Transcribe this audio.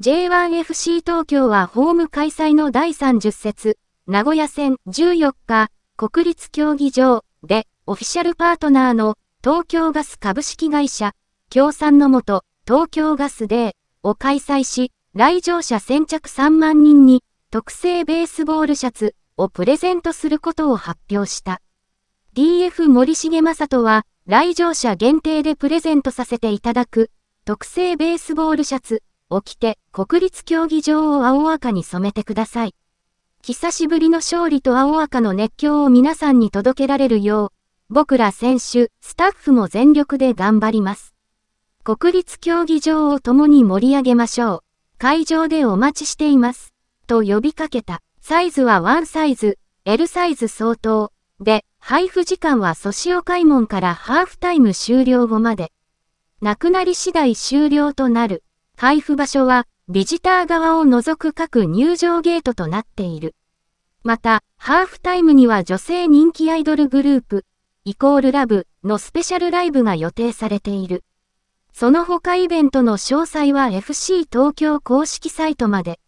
J1FC 東京はホーム開催の第30節、名古屋戦14日、国立競技場でオフィシャルパートナーの東京ガス株式会社、協賛のもと東京ガスデーを開催し、来場者先着3万人に特製ベースボールシャツをプレゼントすることを発表した。DF 森重正人は来場者限定でプレゼントさせていただく特製ベースボールシャツ起きて国立競技場を青赤に染めてください。久しぶりの勝利と青赤の熱狂を皆さんに届けられるよう、僕ら選手、スタッフも全力で頑張ります。国立競技場を共に盛り上げましょう。会場でお待ちしています。と呼びかけた。サイズはワンサイズ、L サイズ相当。で、配布時間はソシオ開門からハーフタイム終了後まで。なくなり次第終了となる。配布場所は、ビジター側を除く各入場ゲートとなっている。また、ハーフタイムには女性人気アイドルグループ、イコールラブのスペシャルライブが予定されている。その他イベントの詳細は FC 東京公式サイトまで。